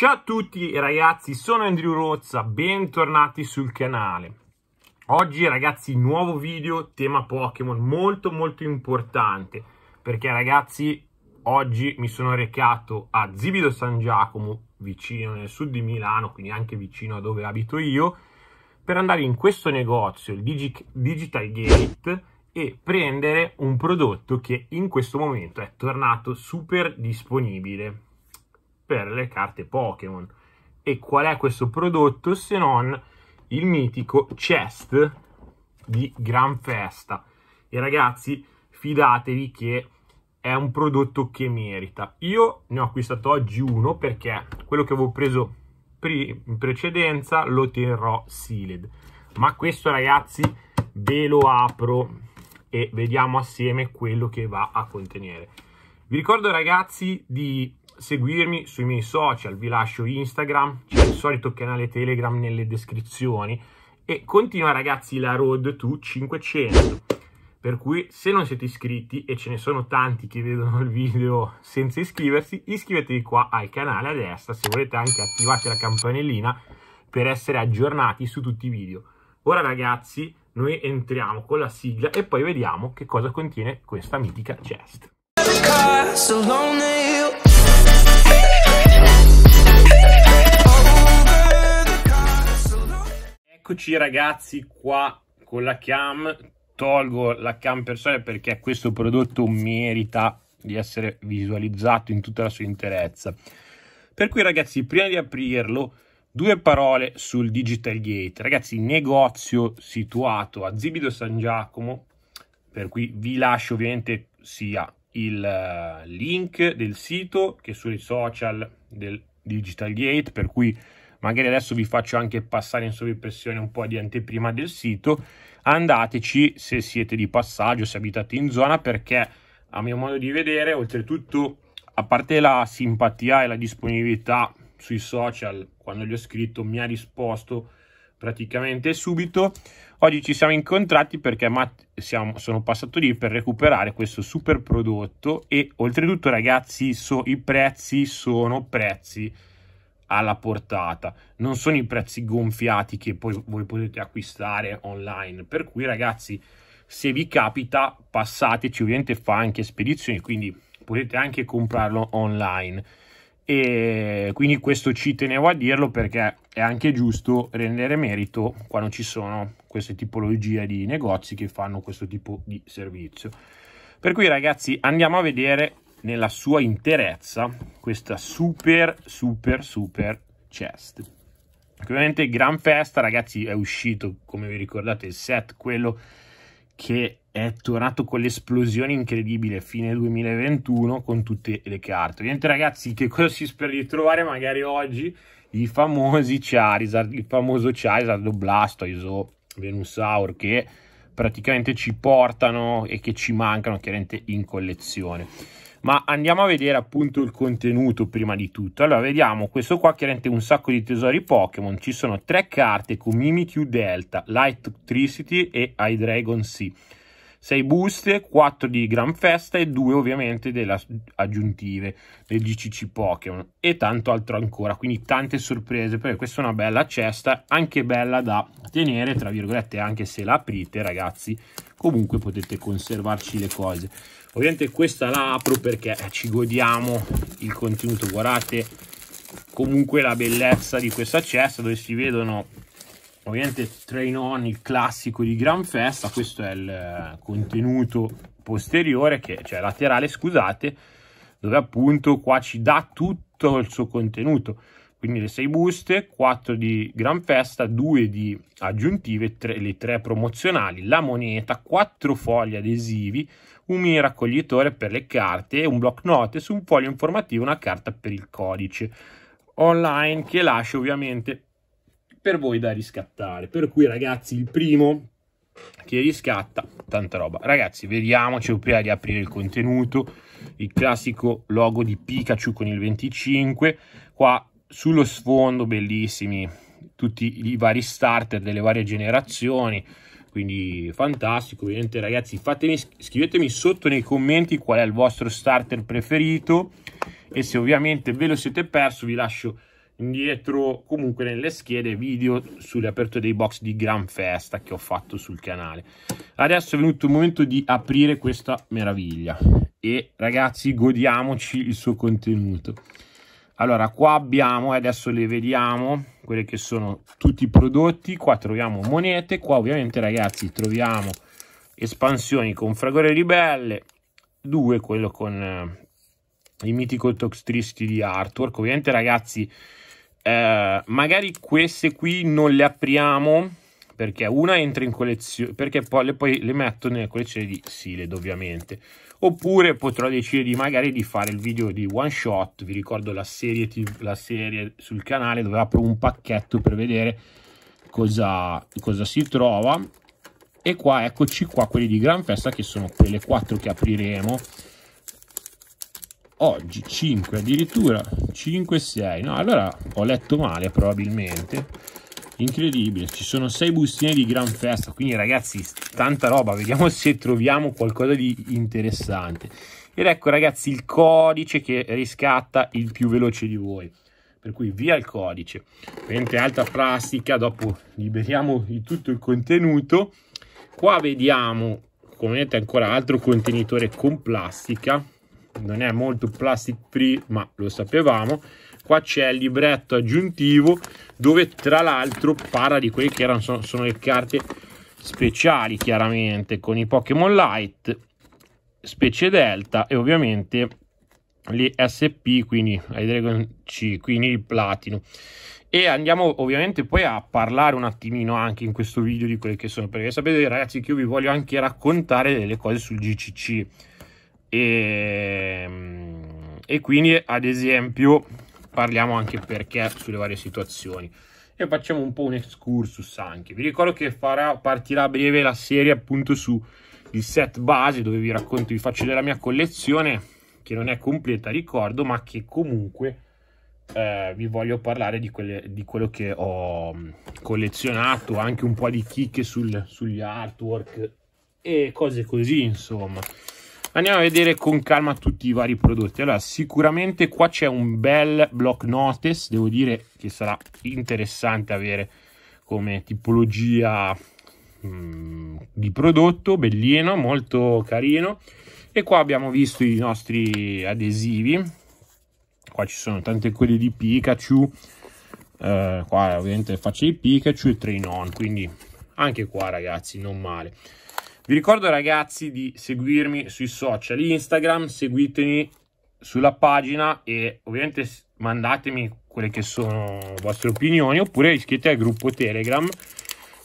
Ciao a tutti ragazzi, sono Andrew Rozza, bentornati sul canale. Oggi ragazzi nuovo video tema Pokémon, molto molto importante, perché ragazzi oggi mi sono recato a Zibido San Giacomo, vicino nel sud di Milano, quindi anche vicino a dove abito io, per andare in questo negozio, il Digi Digital Gate, e prendere un prodotto che in questo momento è tornato super disponibile per le carte Pokémon. E qual è questo prodotto se non il mitico chest di Gran Festa? E ragazzi, fidatevi che è un prodotto che merita. Io ne ho acquistato oggi uno perché quello che avevo preso in precedenza lo terrò sealed. Ma questo ragazzi ve lo apro e vediamo assieme quello che va a contenere. Vi ricordo ragazzi di seguirmi sui miei social, vi lascio Instagram, c'è il solito canale Telegram nelle descrizioni e continua ragazzi la road to 500 per cui se non siete iscritti e ce ne sono tanti che vedono il video senza iscriversi iscrivetevi qua al canale a destra se volete anche attivate la campanellina per essere aggiornati su tutti i video ora ragazzi noi entriamo con la sigla e poi vediamo che cosa contiene questa mitica chest Eccoci ragazzi qua con la cam, tolgo la cam personale perché questo prodotto merita di essere visualizzato in tutta la sua interezza. Per cui ragazzi, prima di aprirlo, due parole sul Digital Gate. Ragazzi, negozio situato a Zibido San Giacomo, per cui vi lascio ovviamente sia il eh, link del sito che sui social del Digital Gate, per cui magari adesso vi faccio anche passare in sovrimpressione un po' di anteprima del sito, andateci se siete di passaggio, se abitate in zona, perché a mio modo di vedere, oltretutto, a parte la simpatia e la disponibilità sui social, quando gli ho scritto mi ha risposto praticamente subito. Oggi ci siamo incontrati perché Matt, siamo, sono passato lì per recuperare questo super prodotto e oltretutto ragazzi so, i prezzi sono prezzi alla portata, non sono i prezzi gonfiati che poi voi potete acquistare online. Per cui, ragazzi, se vi capita, passateci. Ovviamente fa anche spedizioni, quindi potete anche comprarlo online. E quindi questo ci tenevo a dirlo perché è anche giusto rendere merito quando ci sono queste tipologie di negozi che fanno questo tipo di servizio. Per cui, ragazzi, andiamo a vedere nella sua interezza questa super super super chest ovviamente gran festa ragazzi è uscito come vi ricordate il set quello che è tornato con l'esplosione incredibile fine 2021 con tutte le carte ovviamente ragazzi che cosa si spera di trovare magari oggi i famosi Charizard il famoso Charizard o Blastoise Venusaur che praticamente ci portano e che ci mancano chiaramente in collezione ma andiamo a vedere appunto il contenuto prima di tutto. Allora, vediamo questo qua chiaramente un sacco di tesori Pokémon. Ci sono tre carte con Mimikyu Delta, Light Electricity e Hydreigon Sea 6 buste, 4 di gran festa e 2 ovviamente delle aggiuntive del GCC Pokémon e tanto altro ancora, quindi tante sorprese perché questa è una bella cesta, anche bella da tenere, tra virgolette, anche se la aprite ragazzi, comunque potete conservarci le cose. Ovviamente questa la apro perché eh, ci godiamo il contenuto, guardate comunque la bellezza di questa cesta dove si vedono ovviamente train on il classico di gran festa questo è il eh, contenuto posteriore che, cioè laterale scusate dove appunto qua ci dà tutto il suo contenuto quindi le sei buste 4 di gran festa 2 di aggiuntive 3, le tre promozionali la moneta 4 fogli adesivi un mini raccoglitore per le carte un block note su un foglio informativo una carta per il codice online che lascia ovviamente per voi da riscattare. Per cui ragazzi, il primo che riscatta tanta roba. Ragazzi, vediamoci prima di aprire il contenuto, il classico logo di Pikachu con il 25, qua sullo sfondo bellissimi tutti i vari starter delle varie generazioni, quindi fantastico, ovviamente ragazzi fatemi, scrivetemi sotto nei commenti qual è il vostro starter preferito e se ovviamente ve lo siete perso vi lascio indietro comunque nelle schede video sulle aperture dei box di gran festa che ho fatto sul canale adesso è venuto il momento di aprire questa meraviglia e ragazzi godiamoci il suo contenuto allora qua abbiamo adesso le vediamo quelle che sono tutti i prodotti qua troviamo monete qua ovviamente ragazzi troviamo espansioni con fragore ribelle due quello con eh, il mitico Tox Tristi di Artwork ovviamente ragazzi eh, magari queste qui non le apriamo perché una entra in collezione, perché poi le, poi le metto nella collezione di Siled ovviamente. Oppure potrò decidere di magari di fare il video di one shot, vi ricordo la serie, la serie sul canale dove apro un pacchetto per vedere cosa, cosa si trova. E qua eccoci qua quelli di gran festa che sono quelle quattro che apriremo oggi 5 addirittura 5 6 no allora ho letto male probabilmente incredibile ci sono 6 bustine di gran festa quindi ragazzi tanta roba vediamo se troviamo qualcosa di interessante ed ecco ragazzi il codice che riscatta il più veloce di voi per cui via il codice mentre alta plastica dopo liberiamo di tutto il contenuto qua vediamo come vedete ancora altro contenitore con plastica non è molto plastic free ma lo sapevamo qua c'è il libretto aggiuntivo dove tra l'altro parla di quelle che erano, sono, sono le carte speciali chiaramente con i Pokémon Light specie Delta e ovviamente le SP quindi i Dragon C quindi il Platino e andiamo ovviamente poi a parlare un attimino anche in questo video di quelle che sono perché sapete ragazzi che io vi voglio anche raccontare delle cose sul GCC e, ehm, e quindi ad esempio parliamo anche perché sulle varie situazioni e facciamo un po' un excursus anche vi ricordo che farà, partirà a breve la serie appunto su il set base dove vi racconto vi faccio della mia collezione che non è completa ricordo ma che comunque eh, vi voglio parlare di, quelle, di, quello che ho mm, collezionato anche un po' di chicche sul, sugli artwork e cose così insomma Andiamo a vedere con calma tutti i vari prodotti. Allora, sicuramente qua c'è un bel block notice, devo dire che sarà interessante avere come tipologia mh, mm, di prodotto, bellino, molto carino. E qua abbiamo visto i nostri adesivi. Qua ci sono tante quelle di Pikachu. Eh, qua ovviamente faccia di Pikachu e Train On, quindi anche qua ragazzi, non male. Vi ricordo ragazzi di seguirmi sui social Instagram, seguitemi sulla pagina e ovviamente mandatemi quelle che sono le vostre opinioni oppure iscrivetevi al gruppo Telegram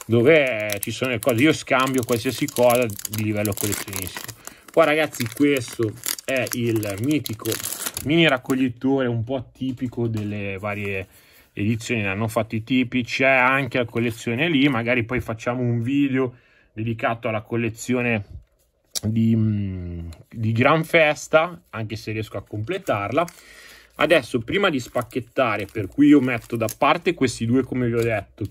dove ci sono le cose, io scambio qualsiasi cosa di livello collezionistico. Qua ragazzi questo è il mitico mini raccoglitore un po' tipico delle varie edizioni, ne hanno fatti i tipi, c'è anche la collezione lì, magari poi facciamo un video dedicato alla collezione di, mm, di Gran Festa, anche se riesco a completarla. Adesso, prima di spacchettare, per cui io metto da parte questi due, come vi ho detto,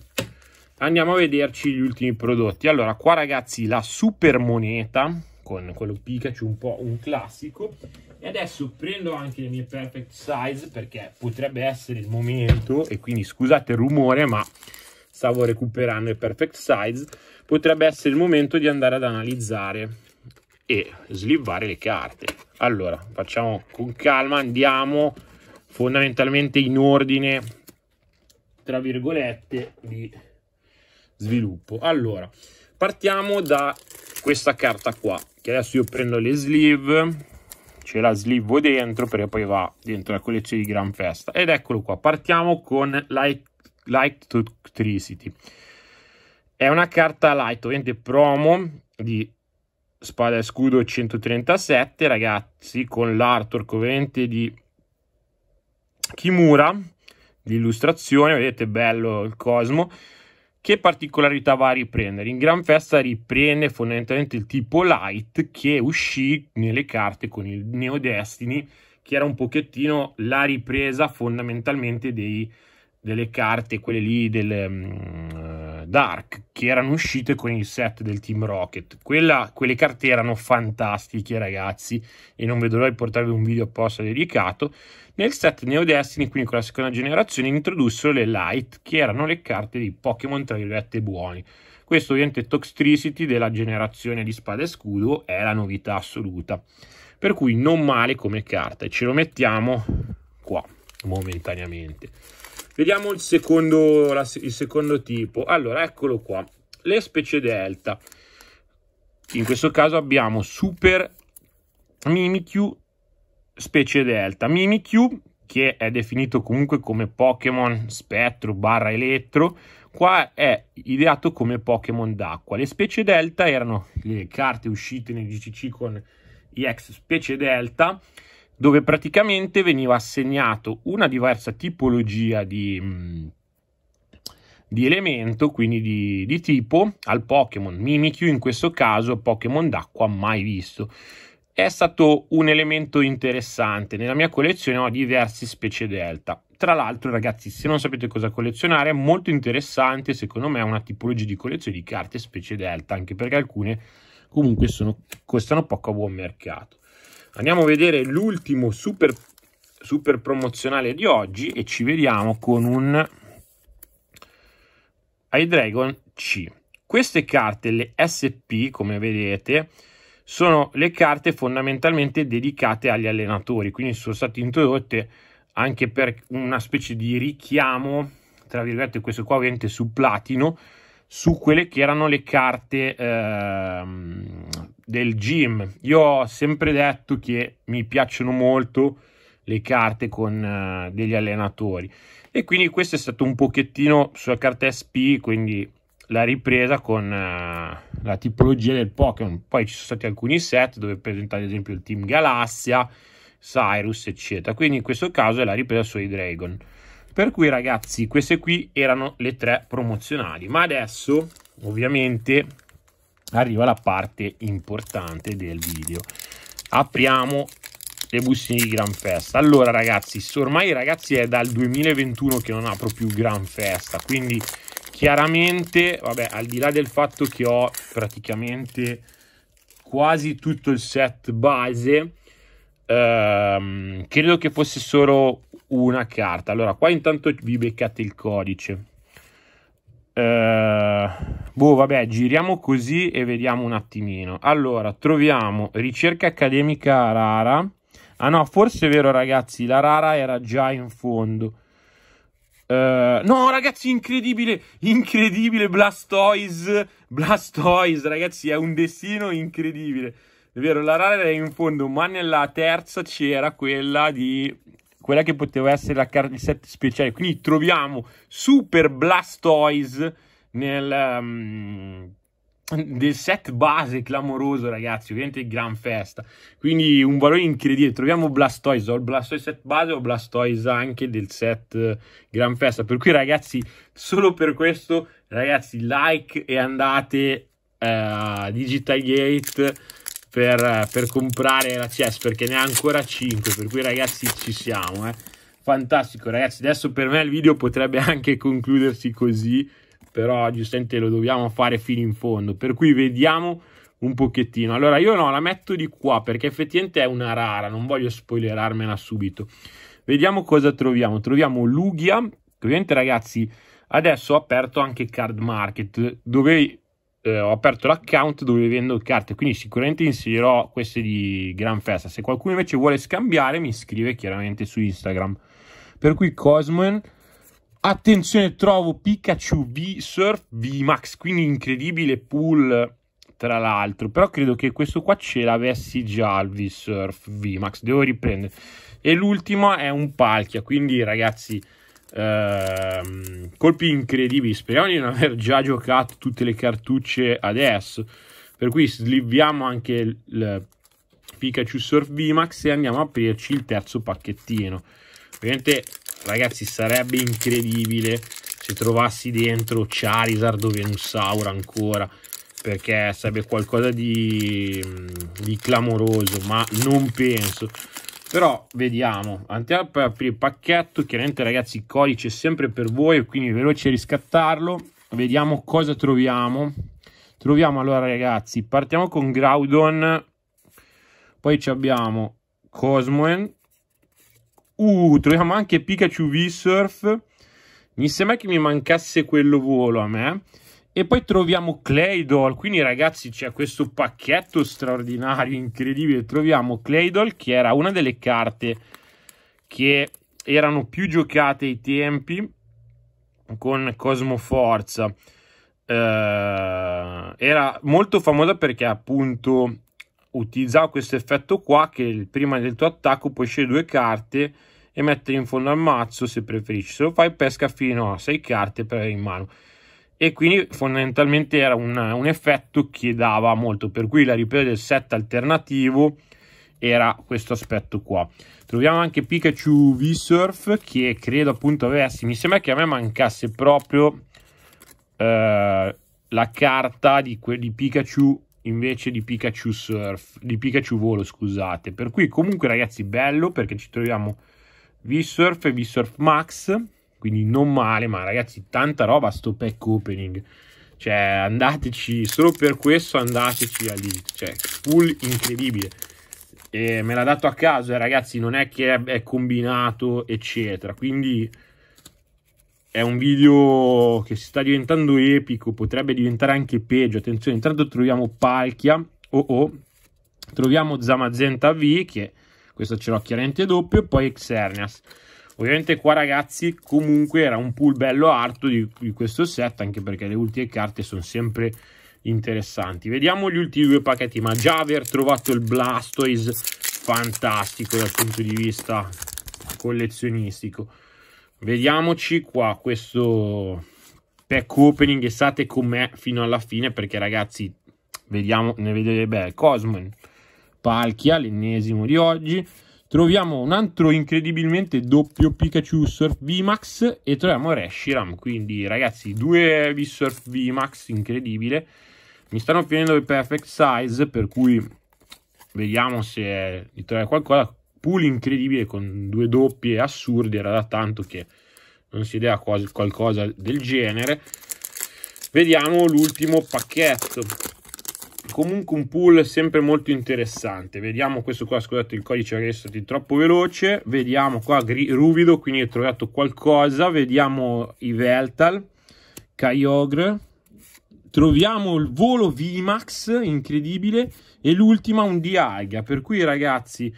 andiamo a vederci gli ultimi prodotti. Allora, qua ragazzi, la super moneta, con quello Pikachu un po' un classico. E adesso prendo anche le mie perfect size perché potrebbe essere il momento e quindi scusate il rumore ma stavo recuperando il perfect size, potrebbe essere il momento di andare ad analizzare e slivare le carte. Allora, facciamo con calma, andiamo fondamentalmente in ordine, tra virgolette, di sviluppo. Allora, partiamo da questa carta qua, che adesso io prendo le sleeve, ce la slivvo dentro perché poi va dentro la collezione di Gran Festa. Ed eccolo qua, partiamo con Light Light Electricity. È una carta light, ovviamente promo di spada e scudo 137, ragazzi, con l'artwork ovviamente di Kimura, l'illustrazione, vedete bello il cosmo. Che particolarità va a riprendere? In Gran Festa riprende fondamentalmente il tipo light che uscì nelle carte con il Neo Destiny, che era un pochettino la ripresa fondamentalmente dei delle carte, quelle lì del um, Dark, che erano uscite con il set del Team Rocket. Quella, quelle carte erano fantastiche, ragazzi, e non vedo l'ora di portarvi un video apposta dedicato. Nel set Neo Destiny, quindi con la seconda generazione, introdussero le Light, che erano le carte di Pokémon tra virgolette buoni. Questo ovviamente Toxtricity della generazione di Spada e Scudo è la novità assoluta. Per cui non male come carta e ce lo mettiamo qua momentaneamente. Vediamo il secondo, la, il secondo tipo. Allora, eccolo qua. Le specie delta. In questo caso abbiamo Super Mimikyu specie delta. Mimikyu che è definito comunque come Pokémon spettro barra elettro, qua è ideato come Pokémon d'acqua. Le specie delta erano le carte uscite nei GCC con gli EX specie delta dove praticamente veniva assegnato una diversa tipologia di, mm, di elemento, quindi di, di tipo, al Pokémon Mimikyu, in questo caso Pokémon d'acqua mai visto. È stato un elemento interessante, nella mia collezione ho diversi specie delta. Tra l'altro ragazzi, se non sapete cosa collezionare, è molto interessante secondo me una tipologia di collezione di carte specie delta, anche perché alcune comunque sono, costano poco a buon mercato. Andiamo a vedere l'ultimo super, super promozionale di oggi e ci vediamo con un iDragon C. Queste carte, le SP, come vedete, sono le carte fondamentalmente dedicate agli allenatori, quindi sono state introdotte anche per una specie di richiamo, tra virgolette questo qua ovviamente su platino, su quelle che erano le carte eh, del gym. Io ho sempre detto che mi piacciono molto le carte con eh, degli allenatori e quindi questo è stato un pochettino sulla carta SP, quindi la ripresa con eh, la tipologia del Pokémon. Poi ci sono stati alcuni set dove presentare ad esempio il Team Galassia, Cyrus, eccetera. Quindi in questo caso è la ripresa sui Dragon. Per cui ragazzi, queste qui erano le tre promozionali, ma adesso ovviamente arriva la parte importante del video. Apriamo le bustine di Gran Festa. Allora ragazzi, ormai ragazzi è dal 2021 che non apro più Gran Festa, quindi chiaramente, vabbè, al di là del fatto che ho praticamente quasi tutto il set base, ehm, credo che fosse solo una carta. Allora, qua intanto vi beccate il codice. Eh, boh, vabbè, giriamo così e vediamo un attimino. Allora, troviamo ricerca accademica rara. Ah no, forse è vero ragazzi, la rara era già in fondo. Uh, no, ragazzi, incredibile, incredibile Blastoise, Blastoise, ragazzi, è un destino incredibile. È vero, la rara era in fondo, ma nella terza c'era quella di quella che poteva essere la set speciale. Quindi troviamo Super Blastoise nel, um, del set base clamoroso, ragazzi. Ovviamente gran festa. Quindi un valore incredibile. Troviamo Blastoise, o il Blastoise set base o Blastoise anche del set eh, gran festa. Per cui, ragazzi, solo per questo, ragazzi, like e andate eh, a uh, Digital Gate per, per comprare la CS perché ne ha ancora 5 per cui ragazzi ci siamo eh. fantastico ragazzi adesso per me il video potrebbe anche concludersi così però giustamente lo dobbiamo fare fino in fondo per cui vediamo un pochettino allora io no la metto di qua perché effettivamente è una rara non voglio spoilerarmela subito vediamo cosa troviamo troviamo Lugia ovviamente ragazzi adesso ho aperto anche Card Market dove eh, ho aperto l'account dove vendo carte, quindi sicuramente inserirò queste di gran festa. Se qualcuno invece vuole scambiare, mi scrive chiaramente su Instagram. Per cui Cosmoen, attenzione, trovo Pikachu V Surf V Max, quindi incredibile pool tra l'altro, però credo che questo qua ce l'avessi già il V Surf V Max, devo riprendere. E l'ultimo è un Palkia, quindi ragazzi Uh, colpi incredibili. Speriamo di non aver già giocato tutte le cartucce adesso. Per cui sliviamo anche il, il Pikachu Surf VMAX e andiamo a aprirci il terzo pacchettino. Ovviamente, ragazzi, sarebbe incredibile se trovassi dentro Charizard o Venusaur ancora. Perché sarebbe qualcosa di, di clamoroso, ma non penso però vediamo andiamo per aprire il pacchetto chiaramente ragazzi il codice è sempre per voi quindi veloce riscattarlo vediamo cosa troviamo troviamo allora ragazzi partiamo con Groudon poi abbiamo Cosmoen uh troviamo anche Pikachu V-Surf mi sembra che mi mancasse quello volo a me e poi troviamo Claydol, quindi ragazzi c'è questo pacchetto straordinario, incredibile. Troviamo Claydol che era una delle carte che erano più giocate ai tempi con Cosmo Forza. Eh, era molto famosa perché appunto utilizzava questo effetto qua che prima del tuo attacco puoi scegliere due carte e mettere in fondo al mazzo se preferisci. Se lo fai pesca fino a 6 carte per avere in mano e quindi fondamentalmente era un, un, effetto che dava molto per cui la ripresa del set alternativo era questo aspetto qua troviamo anche Pikachu V-Surf che credo appunto avessi mi sembra che a me mancasse proprio eh, la carta di, di Pikachu invece di Pikachu Surf di Pikachu Volo scusate per cui comunque ragazzi bello perché ci troviamo V-Surf e V-Surf Max quindi non male, ma ragazzi, tanta roba sto pack opening. Cioè, andateci, solo per questo andateci a lì, cioè, full incredibile. E me l'ha dato a caso, eh, ragazzi, non è che è, è, combinato, eccetera. Quindi è un video che si sta diventando epico, potrebbe diventare anche peggio. Attenzione, intanto troviamo Palkia, oh oh, troviamo Zamazenta V, che questo ce l'ho chiaramente doppio, e poi Exernias. Ovviamente qua ragazzi comunque era un pool bello alto di, di questo set anche perché le ultime carte sono sempre interessanti. Vediamo gli ultimi due pacchetti ma già aver trovato il Blastoise fantastico dal punto di vista collezionistico. Vediamoci qua questo pack opening state con me fino alla fine perché ragazzi vediamo, ne vedete beh Cosmo, Palkia l'ennesimo di oggi Troviamo un altro incredibilmente doppio Pikachu Surf VMAX e troviamo Reshiram. Quindi ragazzi, due V-Surf VMAX incredibile. Mi stanno finendo il perfect size, per cui vediamo se di trovare qualcosa. Pool incredibile con due doppie assurde, era da tanto che non si idea qualcosa del genere. Vediamo l'ultimo pacchetto comunque un pool sempre molto interessante vediamo questo qua scusate il codice è stato troppo veloce vediamo qua ruvido quindi ho trovato qualcosa vediamo i veltal kyogre troviamo il volo vimax incredibile e l'ultima un diaga per cui ragazzi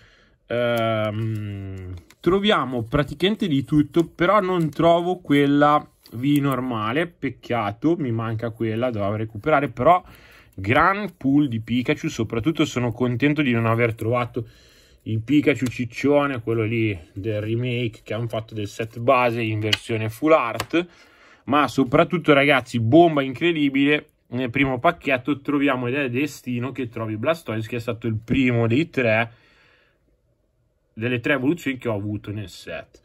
ehm, troviamo praticamente di tutto però non trovo quella v normale peccato mi manca quella dovrò recuperare però gran pool di Pikachu, soprattutto sono contento di non aver trovato il Pikachu ciccione, quello lì del remake che hanno fatto del set base in versione full art, ma soprattutto ragazzi, bomba incredibile, nel primo pacchetto troviamo Idea Destino che trovi Blastoise che è stato il primo dei tre delle tre evoluzioni che ho avuto nel set.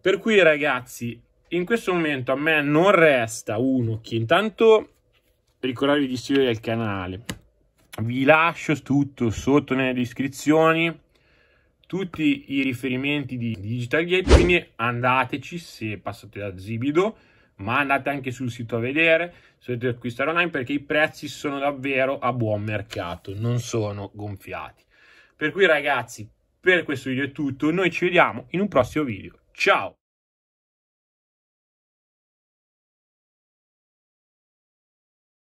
Per cui ragazzi, in questo momento a me non resta uno che intanto ricordatevi di iscrivervi al canale. Vi lascio tutto sotto nelle descrizioni, tutti i riferimenti di Digital Gate, andateci se passate da Zibido, ma andate anche sul sito a vedere se volete acquistare online perché i prezzi sono davvero a buon mercato, non sono gonfiati. Per cui ragazzi, per questo video è tutto, noi ci vediamo in un prossimo video. Ciao!